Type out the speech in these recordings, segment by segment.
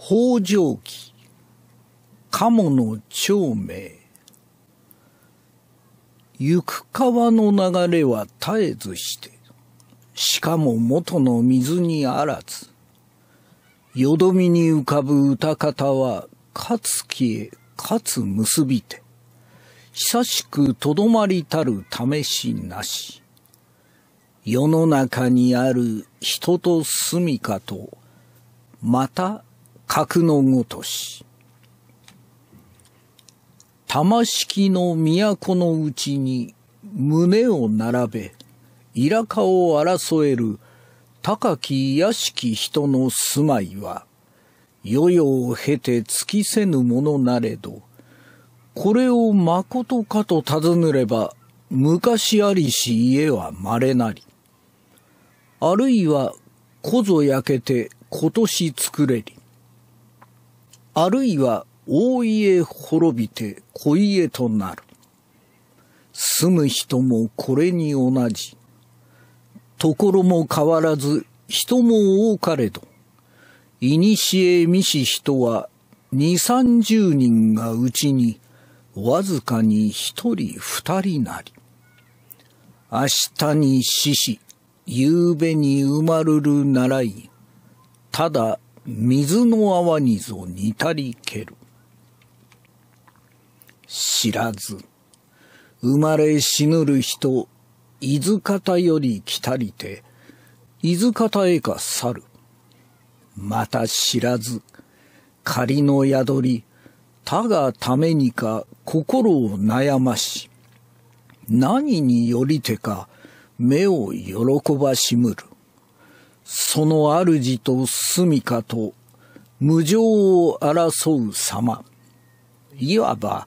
北条記、鴨の長明。行く川の流れは絶えずして、しかも元の水にあらず。よどみに浮かぶ歌方は、かつ消えかつ結びて、久しくとどまりたる試しなし。世の中にある人と住みかと、また格のごとし。玉敷の都のうちに胸を並べ、いらを争える高き屋敷人の住まいは、世々を経て尽きせぬものなれど、これをまことかと尋ねれば、昔ありし家は稀なり。あるいは、こぞ焼けて今年作れり。あるいは大家滅びて小家となる。住む人もこれに同じ。ところも変わらず人も多かれど、いにしえ見し人は二三十人がうちにわずかに一人二人なり。明日に死し、夕べに生まるるならい。ただ水の泡にぞ煮たりける。知らず、生まれ死ぬる人、伊豆方より来たりて、伊豆方へか去る。また知らず、仮の宿り、他がためにか心を悩まし、何によりてか目を喜ばしむる。その主と住処と無情を争う様。いわば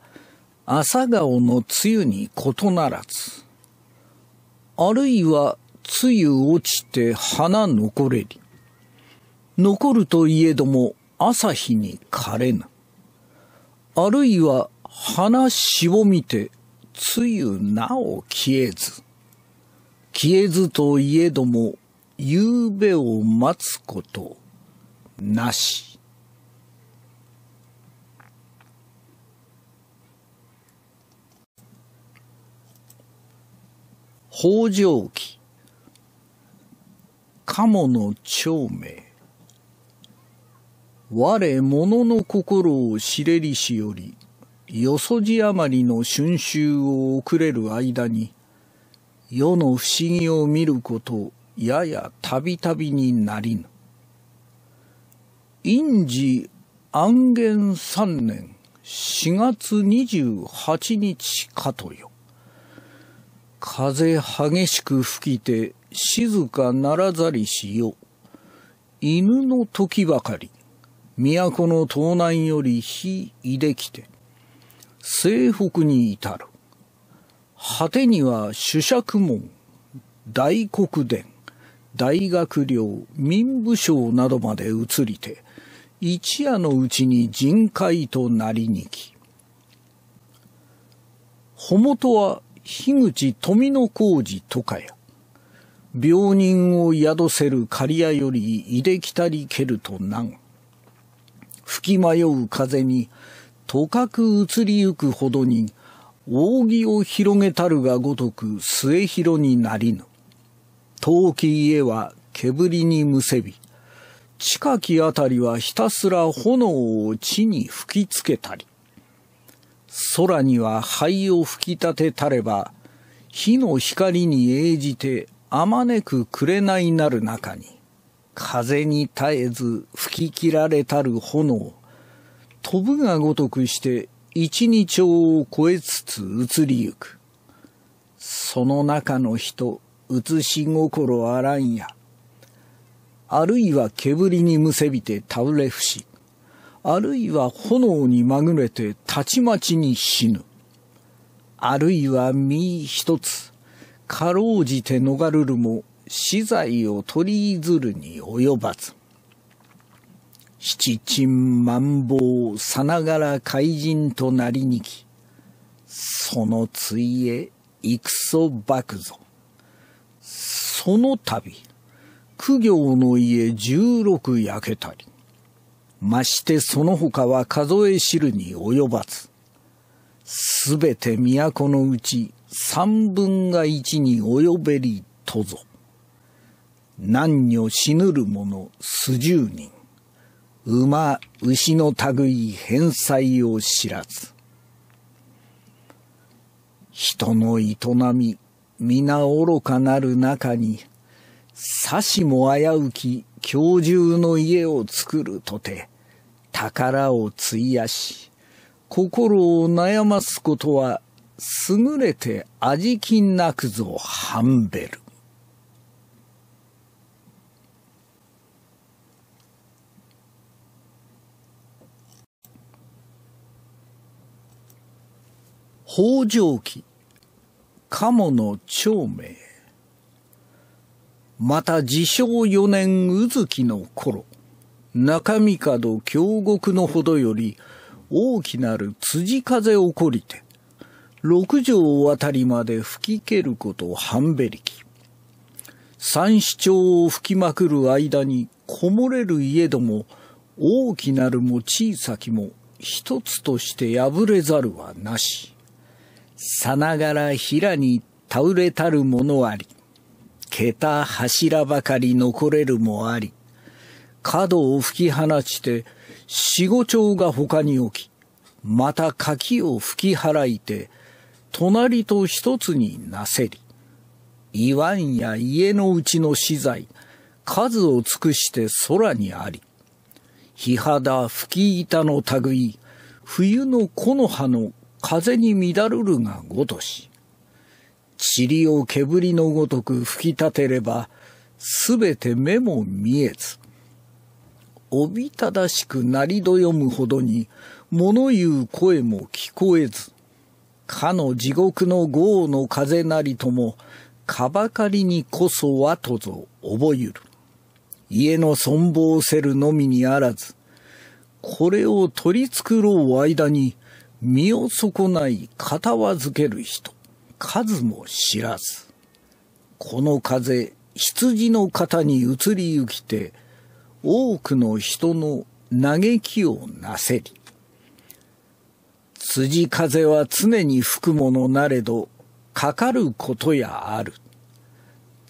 朝顔の露に異ならず。あるいは露落ちて花残れり。残るといえども朝日に枯れぬ。あるいは花しぼみて露なお消えず。消えずといえども夕べを待つことなし。北条記、鴨の長命。我物の心を知れりしより、よそじ余りの春秋を遅れる間に、世の不思議を見ることややたびたびになりぬ。院寺安元三年四月二十八日かとよ。風激しく吹きて静かならざりしよう。犬の時ばかり、都の東南より火いできて、西北に至る。果てには主尺門、大黒殿。大学寮、民部省などまで移りて、一夜のうちに人海となりにき。とは樋口富の工事とかや、病人を宿せる刈谷よりいできたりけるとなん吹き迷う風に、とかく移りゆくほどに、扇を広げたるがごとく末広になりぬ。遠き家は煙にむせび、近きあたりはひたすら炎を地に吹きつけたり、空には灰を吹き立てたれば、火の光に映じてあまねく紅なる中に、風に絶えず吹き切られたる炎、飛ぶがごとくして一日を超えつつ移りゆく。その中の人、写し心あらんや。あるいは煙にむせびて倒れ伏し、あるいは炎にまぐれてたちまちに死ぬ。あるいは身一つ、かろうじて逃るるも、死罪を取りずるに及ばず。七鎮万望さながら怪人となりにき、そのついえ、戦ばくぞ。その度、苦行の家十六焼けたり、ましてその他は数え知るに及ばず、すべて都のうち三分が一に及べりとぞ。男女死ぬる者数十人。馬、牛の類返済を知らず。人の営み、皆愚かなる中に、さしも危うき今日中の家を作るとて、宝を費やし、心を悩ますことは、優れて味気なくぞハンベル。北条記鴨の長名。また自称四年渦月の頃、中角京極のほどより大きなる辻風起こりて、六条あたりまで吹き蹴ること半べりき。三四町を吹きまくる間にこもれる家ども、大きなるも小さきも一つとして破れざるはなし。さながら平に倒れたるものあり、桁柱ばかり残れるもあり、角を吹き放ちて、四五丁が他に置き、また柿を吹き払いて、隣と一つになせり。言わんや家のうちの資材、数を尽くして空にあり。日肌吹き板の類、冬の木の葉の風に乱るるがごとし、塵を煙のごとく吹き立てれば、すべて目も見えず、おびただしくなりどよむほどに、物言う声も聞こえず、かの地獄の豪の風なりとも、かばかりにこそはとぞ覚ゆる。家の存亡せるのみにあらず、これを取り繕う間に、身を損ない片はづける人、数も知らず。この風、羊の肩に移りゆきて、多くの人の嘆きをなせり。辻風は常に吹くものなれど、かかることやある。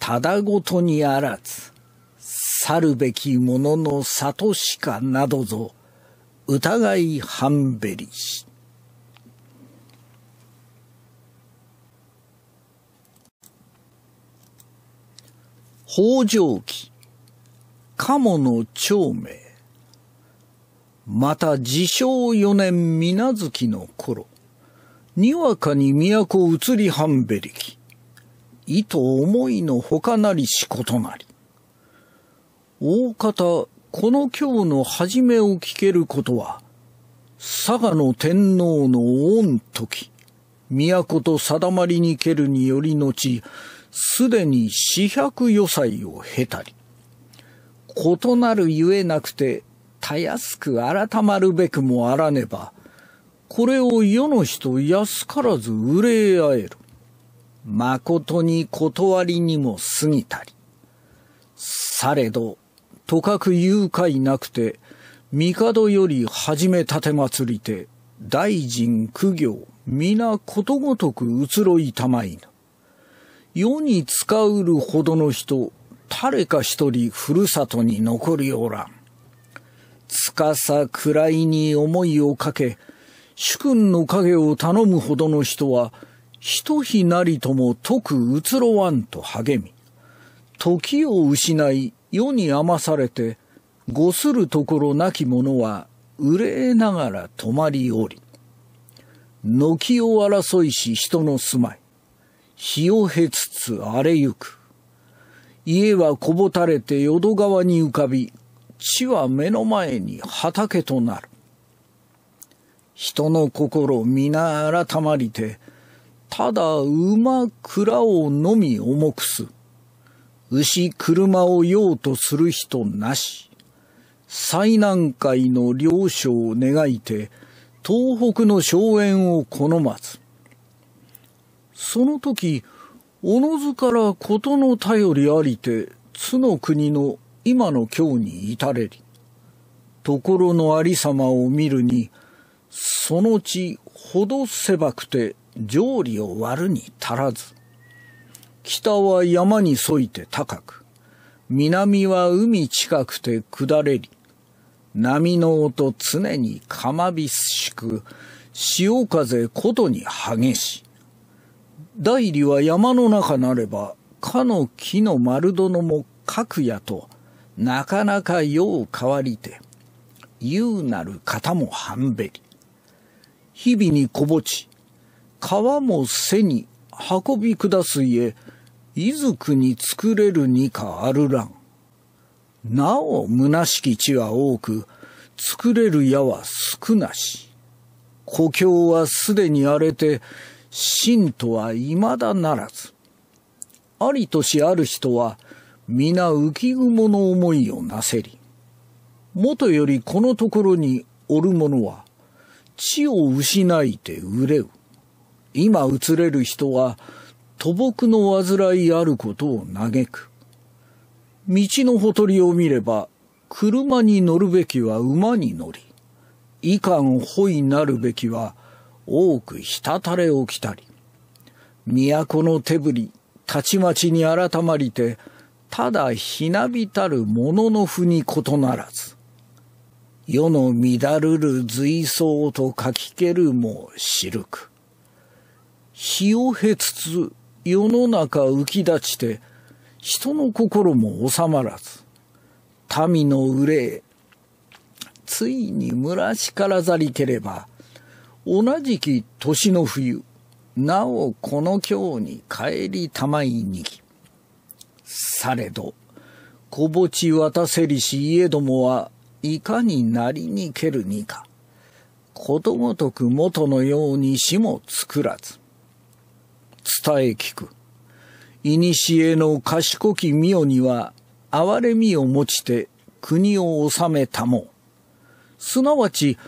ただごとにあらず、去るべきものの里しかなどぞ、疑い半べりし。北条記、鴨の長明、また自称四年水月の頃、にわかに都移り半べりき、意と思いのほかなりしことなり。大方、この今日の初めを聞けることは、佐賀の天皇の御時、都と定まりにけるにより後、すでに四百余歳を経たり、異なるゆえなくて、たやすく改まるべくもあらねば、これを世の人安からず憂い合える。誠に断りにも過ぎたり。されど、とかく誘拐なくて、帝より始め立てまつりて、大臣苦行、皆ことごとく移ろいたまいな。世に使うるほどの人、誰か一人ふるさとに残りおらん。つかさいに思いをかけ、主君の影を頼むほどの人は、一日ひなりともく移ろわんと励み、時を失い世に余されて、ごするところなき者は憂えながら止まりおり、軒を争いし人の住まい、日を経つつ荒れゆく。家はこぼたれて淀川に浮かび、地は目の前に畑となる。人の心皆改まりて、ただ馬蔵をのみ重くす。牛車を用とする人なし。最難解の領所を願いて、東北の荘園を好まず。その時、おのずから事の頼りありて、津の国の今の今日に至れり。ところのありさまを見るに、その地ほど狭くて上理を割るに足らず。北は山に沿いて高く、南は海近くて下れり。波の音常にかまびしく、潮風ことに激し。代理は山の中なれば、かの木の丸殿も各やと、なかなかよう変わりて、優なる方も半べり。日々にこぼち、川も背に運び下す家、いずくに作れるにかあるらん。なお虚しき地は多く、作れる矢は少なし。故郷はすでに荒れて、真とは未だならず。ありとしある人は、皆浮雲の思いをなせり。もとよりこのところにおる者は、地を失いて憂う。今移れる人は、土木の患いあることを嘆く。道のほとりを見れば、車に乗るべきは馬に乗り、いかんほいなるべきは多く滴れ起きたり、都の手ぶり、たちまちに改まりて、ただひなびたるもののふに異ならず、世の乱るる随想と書きけるも知るく。日を経つつ世の中浮き立ちて、人の心も収まらず、民の憂え、ついに村しからざりければ、同じき年の冬、なおこの京に帰りたまいにき。されど、小ぼち渡せりし家どもはいかになりにけるにか。ことごとく元のように死も作らず。伝え聞く。いにしえの賢き御代には、哀れみを持ちて国を治めたも。すなわち、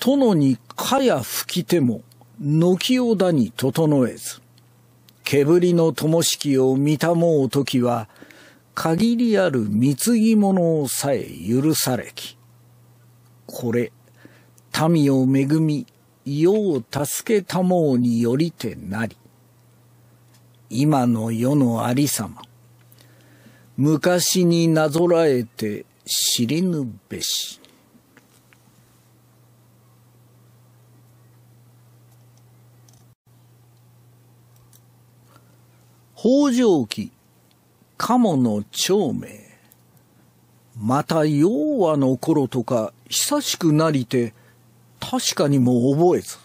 殿にかや吹きても、軒をだに整えず。煙の灯きを見たもうときは、限りある貢ぎ物をさえ許されき。これ、民を恵み、世を助けたもうによりてなり。今の世のありさま。昔になぞらえて知りぬべし。北条記、鴨の長名また洋和の頃とか久しくなりて、確かにも覚えず。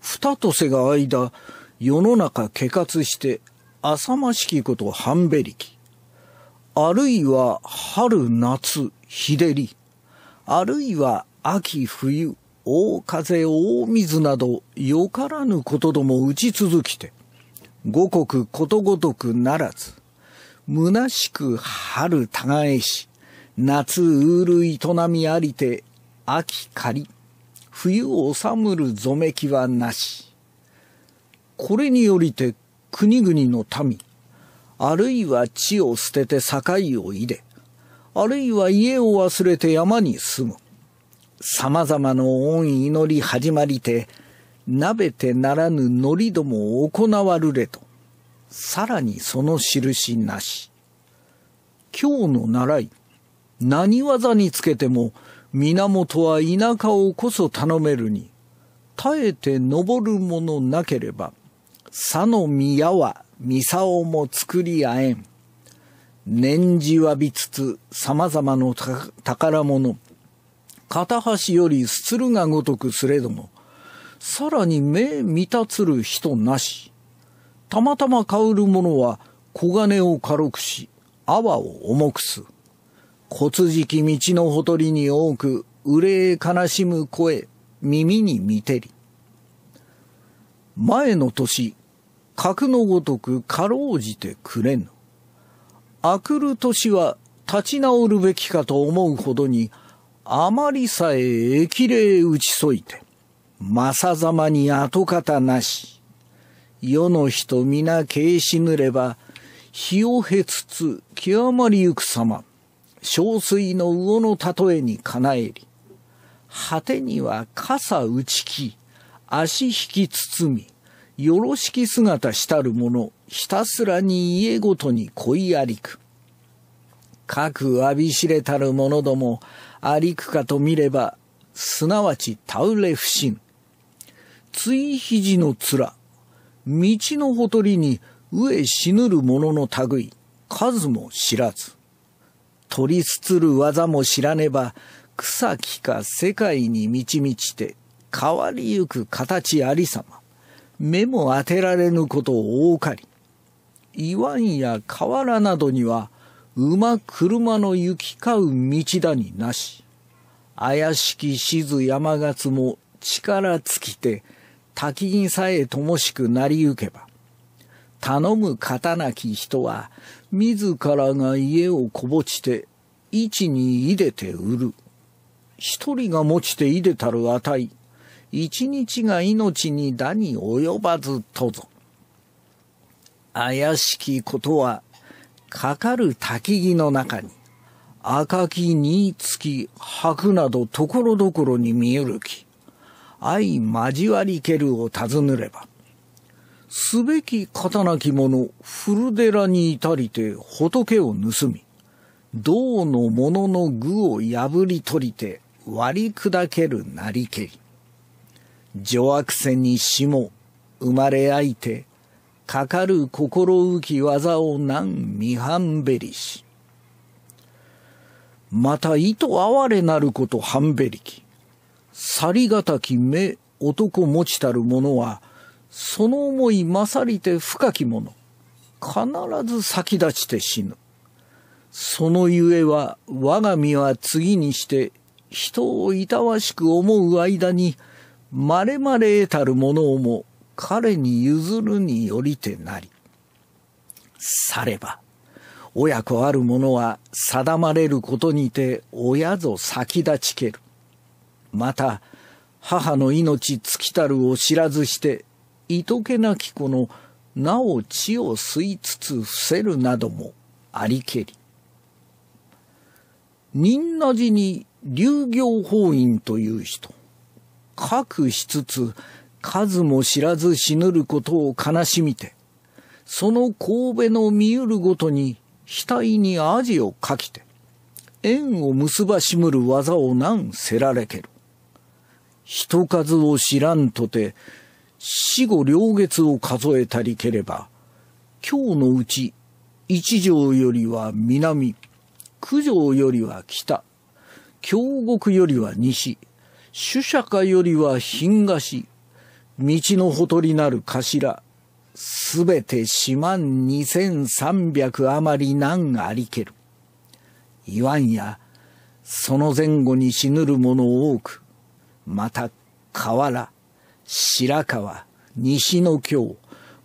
二とせが間、世の中けかつして、浅ましきこと半べりき。あるいは春夏、日照り。あるいは秋冬、大風大水など、よからぬことども打ち続きて、五国ことごとくならず、虚しく春耕し、夏うる営みありて、秋狩り、冬を治むるぞめきはなし。これによりて国々の民、あるいは地を捨てて境を入れ、あるいは家を忘れて山に住む。様々の恩祈り始まりて、なべてならぬのりども行わるれと、さらにその印なし。今日の習い、何技につけても、源は田舎をこそ頼めるに、耐えて登るものなければ、さの宮は三竿も作りあえん。念じわびつつ様々の宝物、片端よりすつるがごとくすれども、さらに目満たつる人なし。たまたま買うる者は小金を軽くし、泡を重くす。骨つき道のほとりに多く、憂え悲しむ声、耳に見てり。前の年、格のごとくかろうじてくれぬ。あくる年は立ち直るべきかと思うほどに、あまりさえ駅礼打ち添いて。正ざまに跡形なし。世の人皆消えしぬれば、日を経つつ極まりゆく様。憔水の魚の例えにかなえり。果てには傘打ちき、足引き包み、よろしき姿したる者、ひたすらに家ごとに恋ありく。各浴びしれたる者ども、ありくかと見れば、すなわち倒れ不信。つい肘の面。道のほとりに飢え死ぬる者の類、数も知らず。取りすつる技も知らねば、草木か世界に満ち満ちて、変わりゆく形ありさま。目も当てられぬことをかり。岩や河原などには、馬車の行き交う道だになし。怪しき静ず山勝も力尽きて、滝銀さえともしくなりゆけば、頼む刀なき人は、自らが家をこぼちて、一に入でて売る。一人が持ちて入でたる値、一日が命にだに及ばずとぞ。怪しきことは、かかる滝木の中に、赤きにつき白などところどころに見えるき。相交わりけるを尋ねれば、すべき刀なき者、古寺に至りて仏を盗み、銅の者の具を破り取りて割り砕けるなりけり。女悪せに死も生まれあいて、かかる心浮き技を何未半べりし。また意図哀れなること半べりき。去りがたき目男持ちたる者は、その思い勝りて深き者、必ず先立ちて死ぬ。そのゆえは、我が身は次にして、人をいたわしく思う間に、まれまれ得たるものをも、彼に譲るによりてなり。されば、親子ある者は定まれることにて、親ぞ先立ちける。また母の命尽きたるを知らずして、いとけなき子のなお血を吸いつつ伏せるなどもありけり。仁和寺に流行法院という人、かくしつつ数も知らず死ぬることを悲しみて、その神戸の見ゆるごとに額にアジをかきて、縁を結ばしむる技を難せられける。人数を知らんとて、死後両月を数えたりければ、今日のうち、一条よりは南、九条よりは北、京極よりは西、主釈迦よりは東、道のほとりなる頭、すべて四万二千三百余り難ありける。言わんや、その前後に死ぬる者多く、また河原、白川、西の京、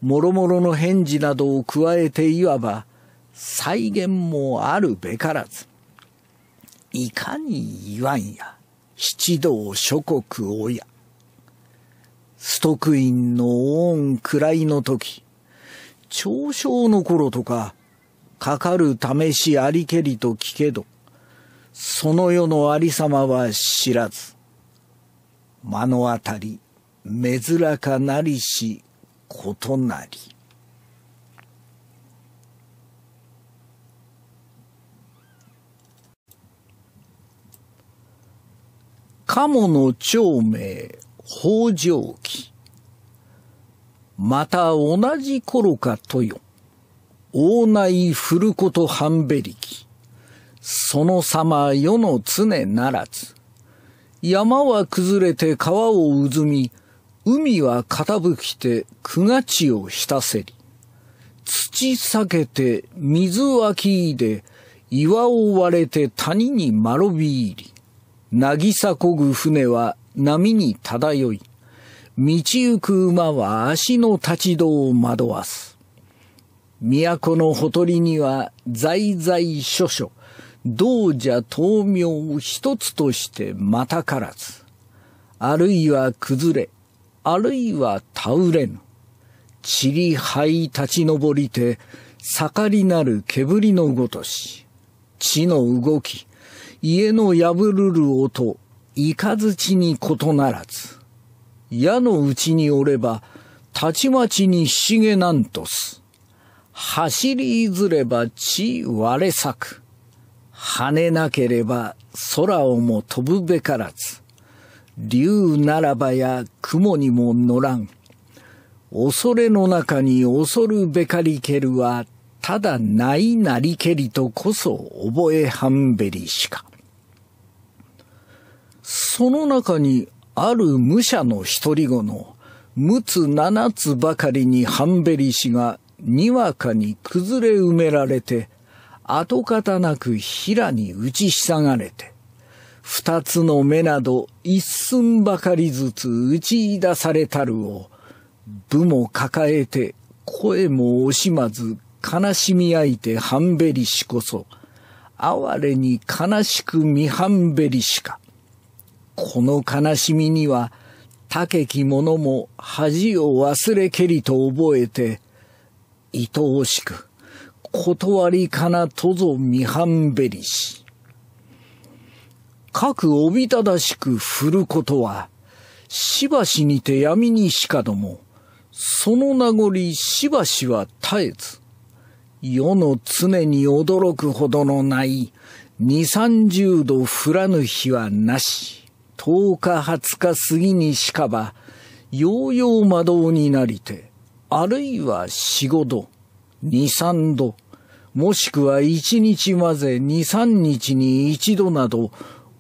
もろもろの返事などを加えていわば、再現もあるべからず。いかに言わんや、七道諸国親。や。ストクインの恩位の時、長将の頃とか、かかる試しありけりと聞けど、その世のありさまは知らず。目の当たり、珍かなりし、異なり。鴨の長名、北条記。また同じ頃かとよ。大内古こと半べりき。その様世の常ならず。山は崩れて川をうずみ、海は傾きて九が地を浸せり。土裂けて水湧きで、岩を割れて谷にまろび入り。なぎさこぐ船は波に漂い。道行く馬は足の立ち道を惑わす。都のほとりには在在所々。道者豆明一つとしてまたからず、あるいは崩れ、あるいは倒れぬ、塵灰立ち上りて、盛りなる煙のごとし、地の動き、家の破るる音、いかずちに異ならず、矢のうちにおれば、たちまちにしげなんとす。走りいずれば地割れ咲く。跳ねなければ空をも飛ぶべからず。竜ならばや雲にも乗らん。恐れの中に恐るべかりけるは、ただないなりけりとこそ覚えはんべりしか。その中にある武者の一人子の、六つ七つばかりにハンべりしが、にわかに崩れ埋められて、跡形なく平に打ちひさがれて、二つの目など一寸ばかりずつ打ち出されたるを、部も抱えて、声も惜しまず、悲しみあいてべりしこそ、哀れに悲しく見半べりしか。この悲しみには、高き者も恥を忘れけりと覚えて、愛おしく、断りかなとぞはんべりし。各おびただしく振ることは、しばしにて闇にしかども、その名残しばしは絶えず、世の常に驚くほどのない二三十度降らぬ日はなし、十日二十日過ぎにしかば、ようよう魔道になりて、あるいは四五度、二三度、もしくは一日まぜ二三日に一度など、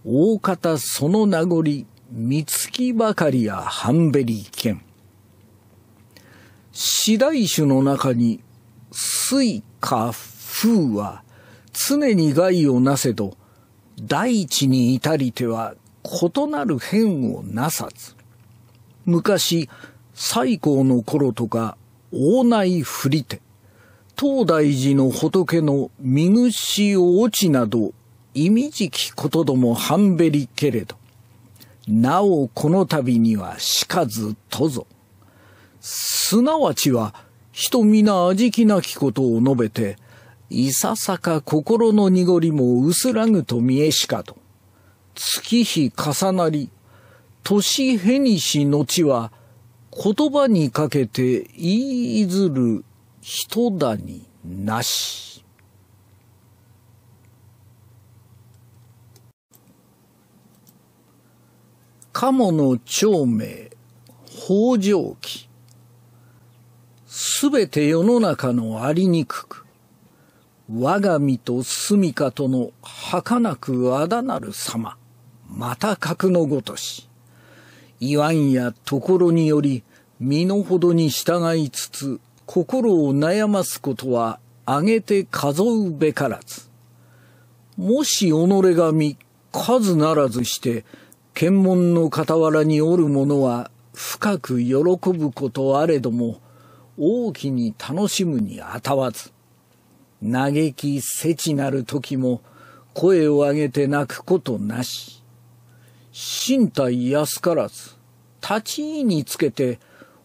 大方その名残、三月ばかりや半べり剣。四大種の中に、水か風は常に害をなせど、大地に至りては異なる変をなさず。昔、最高の頃とか、往内振り手。東大寺の仏の見ぐしを落ちなど、意味じきことども半べりけれど、なおこの度にはしかずとぞ。すなわちは、人皆味気なきことを述べて、いささか心の濁りも薄らぐと見えしかと。月日重なり、年へにし後は、言葉にかけて言いずる人だになし。鴨の長名、北条記。すべて世の中のありにくく、我が身と住処との儚くあだなる様、また格のごとし。言わんやところにより、身の程に従いつつ、心を悩ますことは挙げて数うべからず。もし己が身、数ならずして、検問の傍らにおる者は深く喜ぶことあれども、大きに楽しむにあたわず、嘆きせちなる時も声を上げて泣くことなし、身体安からず、立ち位につけて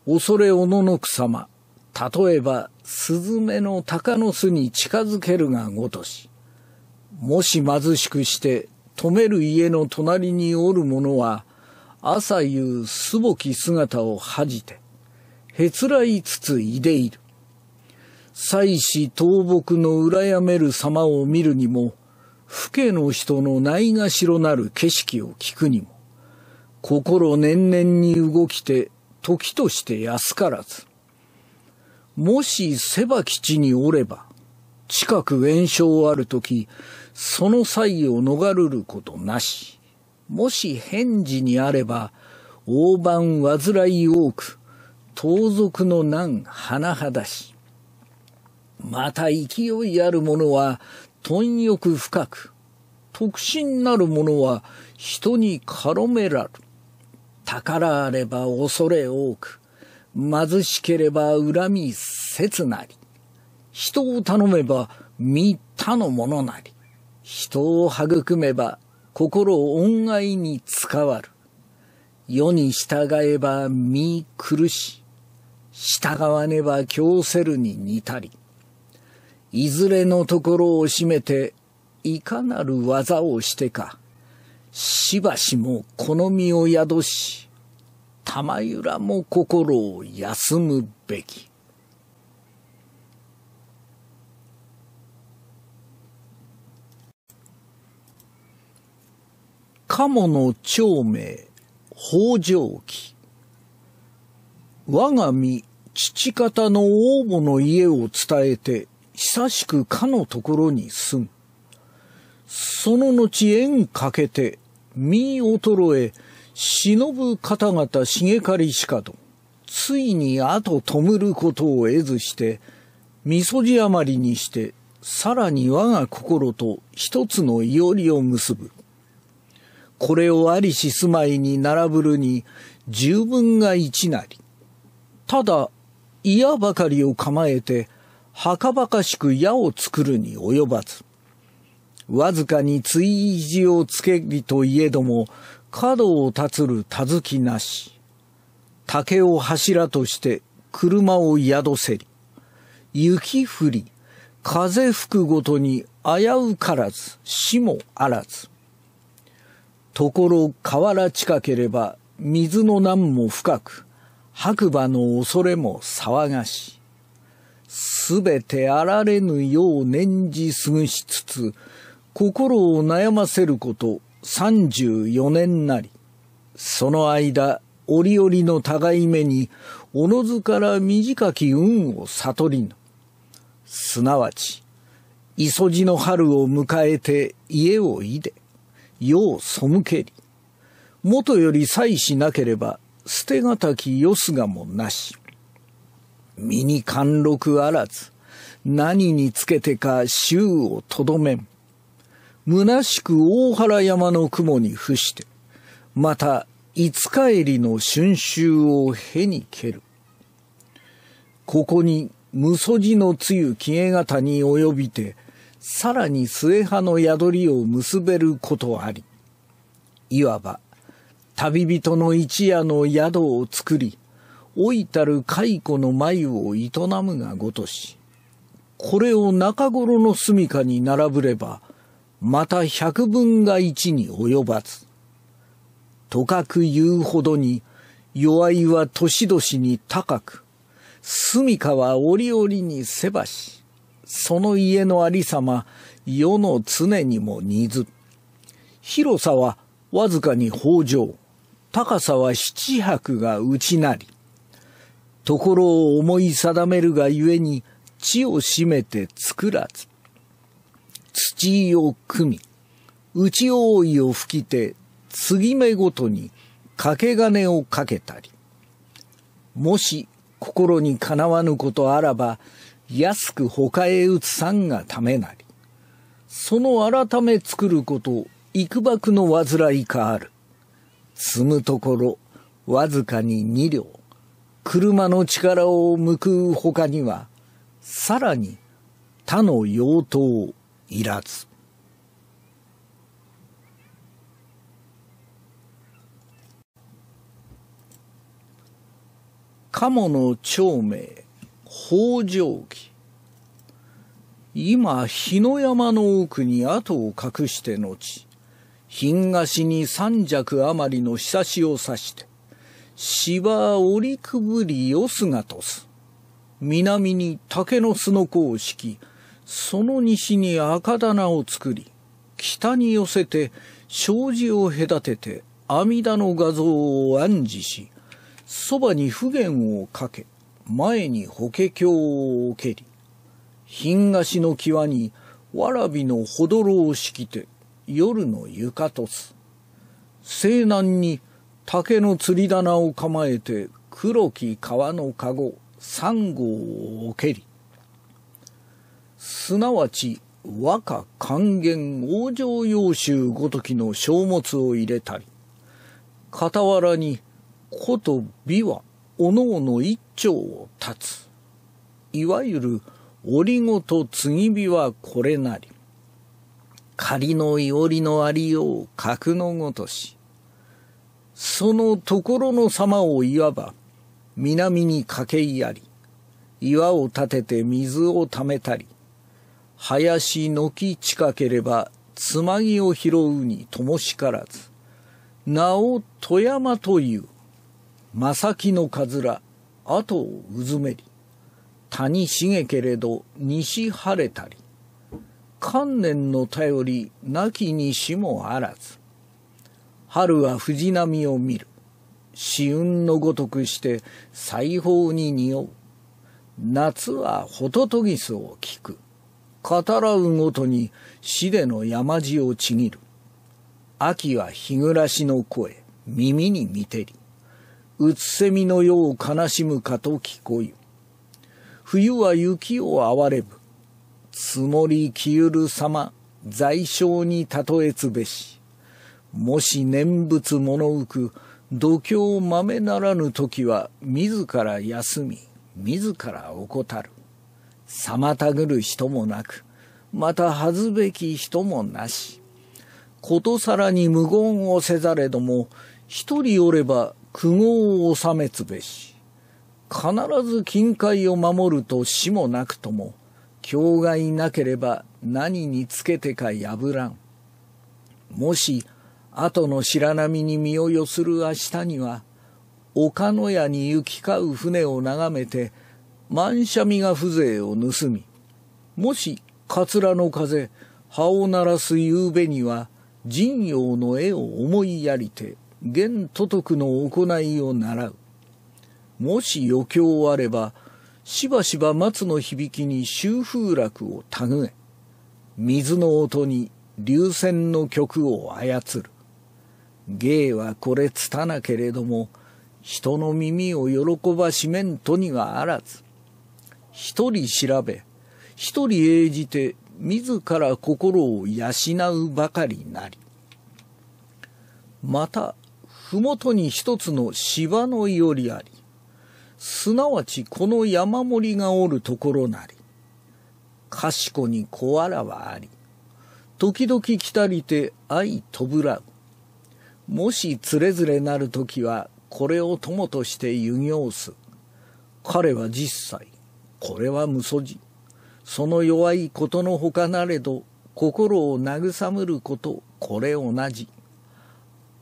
恐れおののく様、例えば、スズメの鷹の巣に近づけるがごとし、もし貧しくして、止める家の隣におる者は、朝夕すぼき姿を恥じて、へつらいつついでいる。祭祀倒木の羨める様を見るにも、父兄の人のないがしろなる景色を聞くにも、心年々に動きて、時として安からず。もしせば吉におれば、近く炎症あるとき、その際を逃るることなし。もし返事にあれば、大番煩い多く、盗賊の難甚だし。また勢いある者は、貪欲深く、特進なる者は人に軽めらる。宝あれば恐れ多く、貧しければ恨み切なり。人を頼めば見他のものなり。人を育めば心恩愛に使わる。世に従えば身苦し。従わねば強せるに似たり。いずれのところを占めて、いかなる技をしてか、しばしも好みを宿し、玉浦も心を休むべき。鴨の長名、北条記。我が身、父方の王母の家を伝えて、久しくかのところに住む。その後縁かけて、身衰え、忍ぶ方々茂刈りしかと、ついに後止むることを得ずして、みそじ余りにして、さらに我が心と一つのいおりを結ぶ。これをありし住まいに並ぶるに、十分が一なり。ただ、嫌ばかりを構えて、はかばかしく矢を作るに及ばず。わずかに追意地をつけりといえども、角を立つるたずきなし。竹を柱として車を宿せり。雪降り、風吹くごとに危うからず、死もあらず。ところ河原近ければ水の難も深く、白馬の恐れも騒がし。すべてあられぬよう念じ過ごしつつ、心を悩ませること34年なり、その間、折々の互い目に、おのずから短き運を悟りぬ。すなわち、磯路の春を迎えて家をいで、世を背けり。元より妻しなければ、捨てがたきよすがもなし。身に貫禄あらず、何につけてか衆をとどめん。虚しく大原山の雲に伏して、また、五日りの春秋をへに蹴る。ここに、無祖地の露消え方に及びて、さらに末葉の宿りを結べることあり、いわば、旅人の一夜の宿を作り、老いたる蚕の眉を営むがごとし、これを中頃の住処に並ぶれば、また百分が一に及ばず。とかく言うほどに、弱いは年々に高く、住処は折々にせばし、その家のありさま、世の常にも似ず。広さはわずかに豊穣、高さは七百が内なり。ところを思い定めるがゆえに、地を占めて作らず。土を組み、内覆いを吹きて、継ぎ目ごとに掛け金をかけたり、もし心にかなわぬことあらば、安く他へ移つ算がためなり、その改め作ること、幾ばくの煩いかある。積むところ、わずかに二両。車の力を報う。他には、さらに他の用途をいらず。鴨の長名、北条記。今、日の山の奥に後を隠して後、品菓子に三尺余りのひさしを刺して、芝折りくぶりよすがとす。南に竹のすのこを敷き、その西に赤棚を作り、北に寄せて障子を隔てて阿弥陀の画像を暗示し、そばに不言をかけ、前に法華経を蹴り、品菓子の際にわらびのほどろを敷きて、夜の床とす。西南に竹の釣り棚を構えて黒き川の籠、三号を蹴り、すなわち和歌還元往生要集ごときの書物を入れたり傍らに古と美はおのおの一丁を立ついわゆる折ごと継ぎ火はこれなり仮のいおりのありよう格のごとしそのところの様をいわば南に掛けいあり岩を立てて水をためたり林の木近ければつまぎを拾うにともしからず名を富山という正木のかずら後をうずめり谷茂けれど西晴れたり観念の頼りなきにしもあらず春は藤波を見る死雲のごとくして裁縫に匂う夏はホトトギスを聞く語らうごとに死での山地をちぎる。秋は日暮らしの声、耳に見てり。うつせみのよう悲しむかと聞こゆ。冬は雪をわれぶ。積もりきゆる様、在将に例えつべし。もし念仏物浮く、度胸まめならぬ時は、自ら休み、自ら怠る。妨ぐる人もなく、また恥ずべき人もなし。ことさらに無言をせざれども、一人おれば苦悩を収めつべし。必ず近海を守ると死もなくとも、境外なければ何につけてか破らん。もし、後の白波に身を寄する明日には、岡野屋に行き交う船を眺めて、万社味が風情を盗み、もし、桂の風、葉を鳴らす夕べには、神陽の絵を思いやりて、玄都督の行いを習う。もし余興あれば、しばしば松の響きに秋風楽をたぐえ、水の音に流線の曲を操る。芸はこれつたなけれども、人の耳を喜ばしめんとにはあらず。一人調べ、一人栄じて自ら心を養うばかりなり。また、ふもとに一つの芝のよりあり、すなわちこの山盛りがおるところなり、かしこに小あらはあり、時々来たりて愛とぶらう。もしつれづれなるときは、これを友として遊行す。彼は実際、これは無素地。その弱いことのほかなれど、心を慰むること、これ同じ。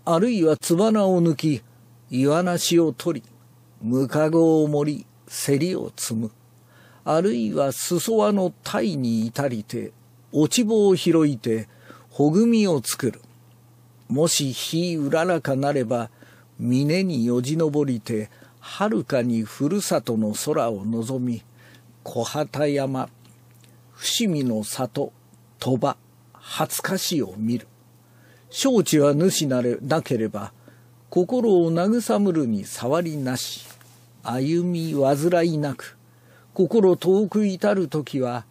あるいはつばなを抜き、イワナシを取り、ムカゴを盛り、セリを積む。あるいは裾輪の鯛に至りて、落ち棒を拾いて、ほぐみを作る。もし日うららかなれば、峰によじ登りて、はるかにふるさとの空を望み、小畑山伏見の里鳥羽恥ずかしを見る承知は主なれなければ心を慰むるに触りなし歩み煩いなく心遠く至る時は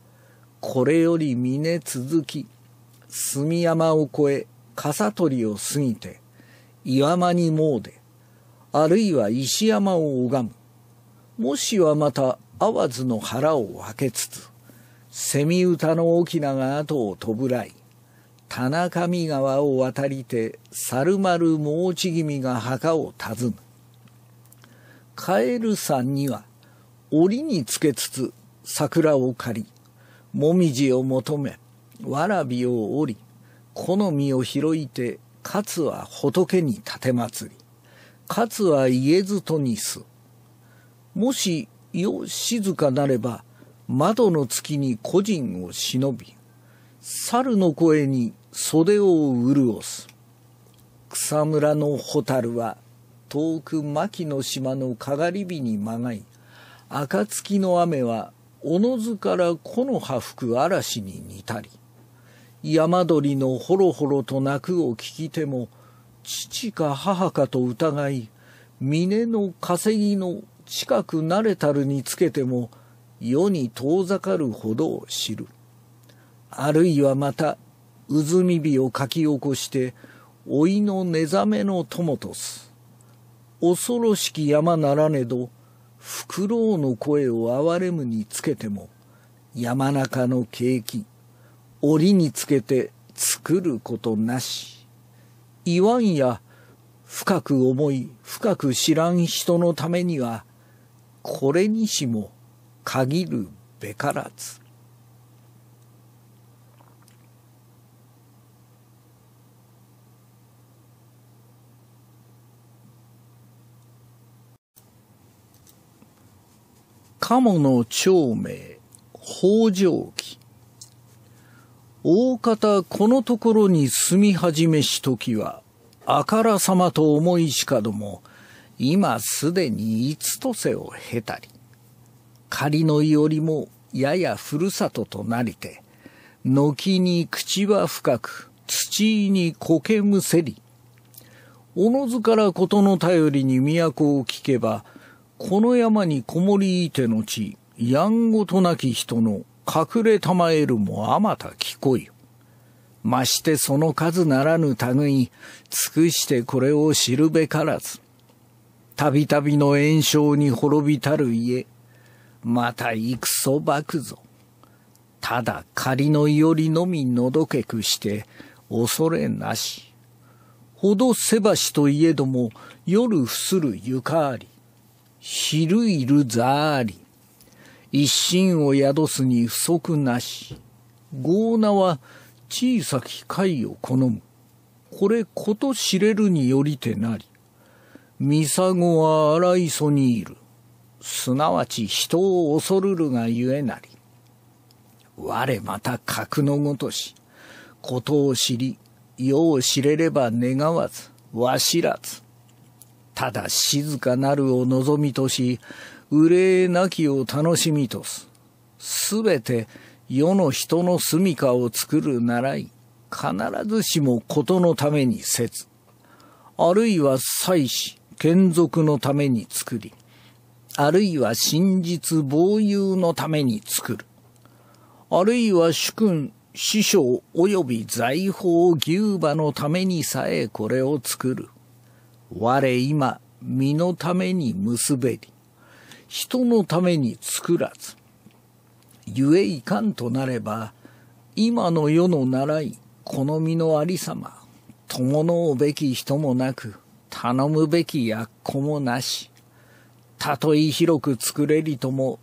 これより峰続き住山を越え笠取りを過ぎて岩間に詣であるいは石山を拝むもしはまたわずの腹を分けつつ蝉歌のなが後を飛ぶらい田中見川を渡りて猿丸申ち気味が墓を訪むカエルんには檻につけつつ桜を借りもみじを求めわらびを折り好みを拾いてかつは仏に奉りかつは家ずとにすもしよ静かなれば窓の月に個人を忍び猿の声に袖を潤す草むらの蛍は遠く牧の島のかがり火にまがい暁の雨はおのずから木の葉吹く嵐に似たり山鳥のほろほろと鳴くを聞きても父か母かと疑い峰の稼ぎの近く慣れたるにつけても世に遠ざかるほどを知る。あるいはまた、うずみ火を書き起こして、老いの寝覚めの友とす。恐ろしき山ならねど、フクロウの声を哀れむにつけても、山中の景気、檻につけて作ることなし。言わんや、深く思い、深く知らん人のためには、これにしも限るべからず。鴨の長名、北条記。大方このところに住み始めし時は、あからさまと思いしかども、今すでに五とせを経たり、仮のいおりもややふるさととなりて、軒に口は深く、土に苔むせり、おのずからことの頼りに都を聞けば、この山にこもりいてのち、やんごとなき人の隠れたまえるもあまた聞こいましてその数ならぬ類、尽くしてこれを知るべからず。たびたびの炎症に滅びたる家、また戦ばくぞ。ただ仮のよりのみのどけくして、恐れなし。ほどせばしといえども、夜伏する床あり。昼いるざあり。一心を宿すに不足なし。豪なは小さき貝を好む。これこと知れるによりてなり。ミサゴは荒いにいる。すなわち人を恐るるがゆえなり。我また格のごとし、ことを知り、世を知れれば願わず、わ知らず。ただ静かなるを望みとし、憂いなきを楽しみとす。すべて世の人の住処を作るならい、必ずしもことのためにせず。あるいは祭祀、眷属のために作り、あるいは真実防友のために作る。あるいは主君、師匠及び財宝牛馬のためにさえこれを作る。我今、身のために結べり、人のために作らず。ゆえいかんとなれば、今の世の習い、好みのありさま、友のべき人もなく、頼むべきやっこもなし。たとえ広く作れりとも、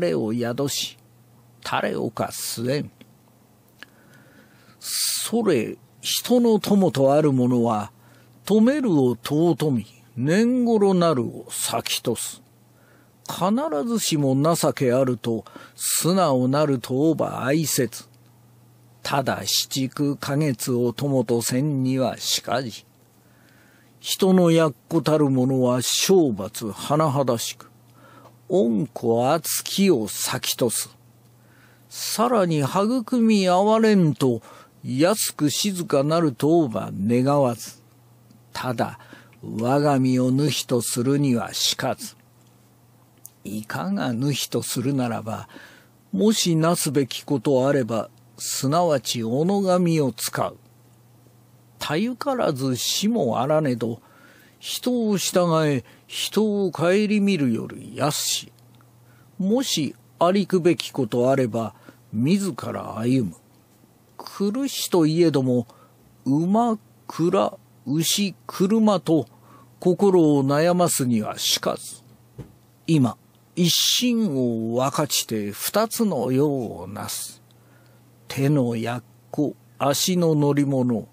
れを宿し、れをか据えん。それ、人の友とある者は、止めるを尊み、年頃なるを先とす。必ずしも情けあると、素直なるとおば愛せず。ただ七九ヶ月を友とせんにはしかじ。人のやっこたるものは正罰甚だしく、恩子厚きを先とす。さらに育みわれんと、安く静かなるとは願わず。ただ、我が身を抜きとするにはしかず。いかが抜きとするならば、もしなすべきことあれば、すなわち己神を使う。たゆからず死もあらねど、人を従え、人を顧みるより安し。もしありくべきことあれば、自ら歩む。苦しといえども、馬、蔵、牛、車と心を悩ますにはしかず。今、一心を分かちて二つの世をなす。手の薬庫、足の乗り物、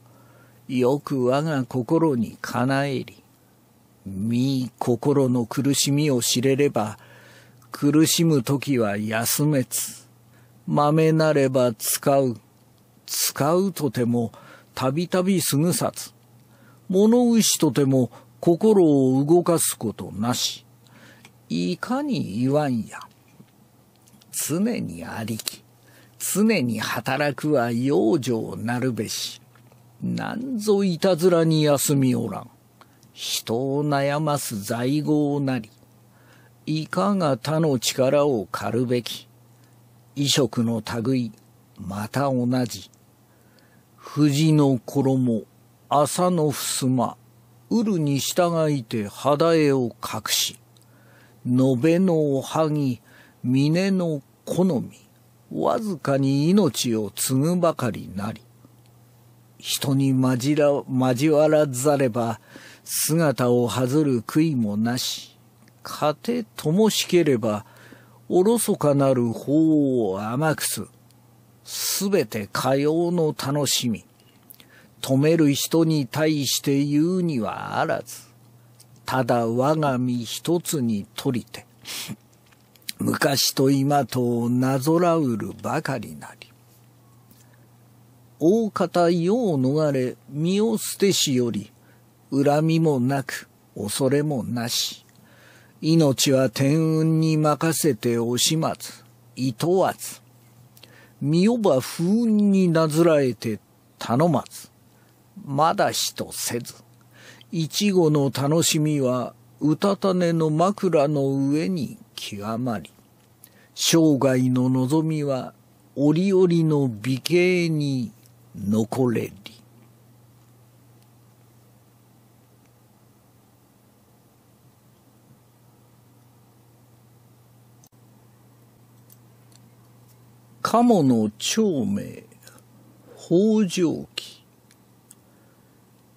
よく我が心にかなえり、身心の苦しみを知れれば、苦しむ時は休めつ、豆なれば使う、使うとてもたびたびすぐさつ、物牛とても心を動かすことなし、いかに言わんや、常にありき、常に働くは養生なるべし、なんぞいたずらに休みおらん。人を悩ます在業なり。いかが他の力を狩るべき。異色の類、また同じ。藤の衣、朝の襖、うるに従いて肌絵を隠し。延べのおはぎ、峰の好み、わずかに命を継ぐばかりなり。人に交ら、交わらざれば、姿をずる悔いもなし、勝てともしければ、おろそかなる法を甘くす、すべてかようの楽しみ、止める人に対して言うにはあらず、ただ我が身一つにとりて、昔と今となぞらうるばかりなり。大方世を逃れ身を捨てしより、恨みもなく恐れもなし。命は天運に任せてお始末、いとわず。身をば不運になずらえて頼まず。まだしとせず。いちごの楽しみは、うたたねの枕の上に極まり。生涯の望みは、折々の美形に残れり。鴨の長名、北条記。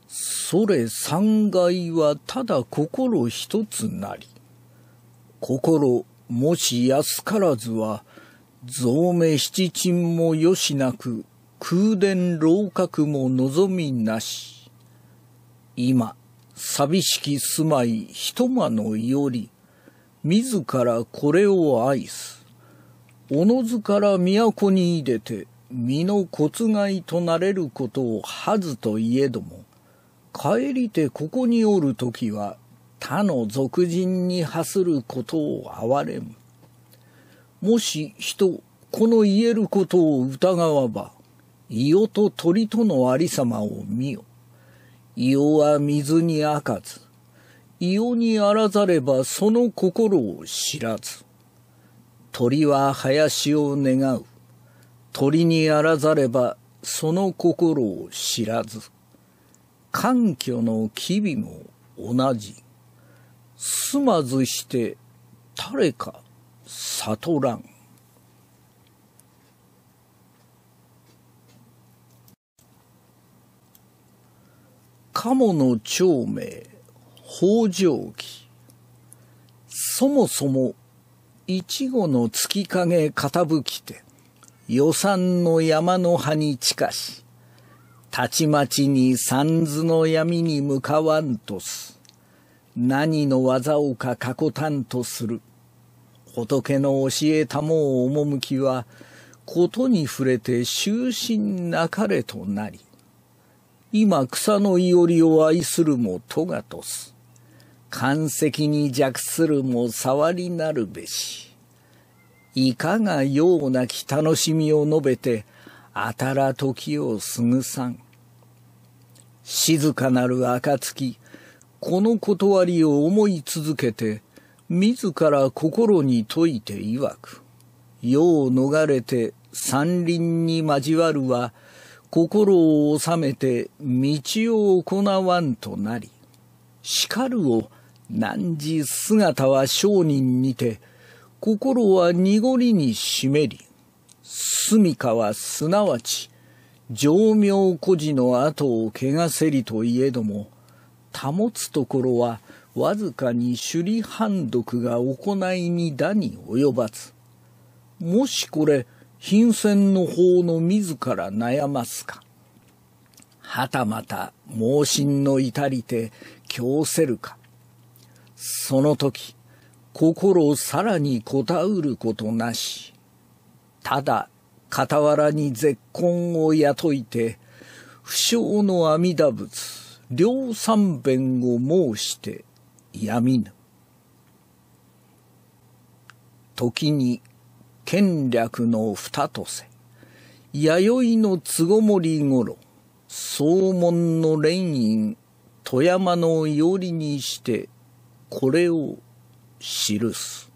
それ三害はただ心一つなり。心もし安からずは、増名七鎮もよしなく、空伝楼閣も望みなし。今、寂しき住まい一間のより、自らこれを愛す。おのずから都に出て、身の骨骸となれることをはずといえども、帰りてここにおるときは、他の俗人に発することを憐れむ。もし人、この言えることを疑わば、伊予と鳥とのありさまを見よ。伊予は水にあかず、伊予にあらざればその心を知らず。鳥は林を願う。鳥にあらざればその心を知らず。環境の機微も同じ。すまずして誰か悟らん。鴨の長名、北条記。そもそも、いちごの月影傾きて、予算の山の葉に近し、たちまちに三途の闇に向かわんとす。何の技をか過去たんとする。仏の教えたもう趣は、ことに触れて終身なかれとなり、今草のいおりを愛するもとがとす。関石に弱するも触りなるべし。いかがようなき楽しみを述べて、あたら時を過ぐさん。静かなる暁、この断りを思い続けて、自ら心に説いて曰く。世を逃れて山林に交わるは、心を治めて道を行わんとなり、叱るを何時姿は商人にて、心は濁りに湿り、住処はすなわち、上妙孤児の後を汚せりといえども、保つところはわずかに首里判読が行いにだに及ばず。もしこれ、貧戦の方の自ら悩ますか。はたまた盲信の至りて強せるか。その時、心をさらにこたうることなし。ただ、傍らに絶根を雇いて、不詳の阿弥陀仏、両三弁を申して、闇ぬ。時に権略の二とせ、弥生の都ごもりごろ、総門の連院、富山のよりにして、これを記す。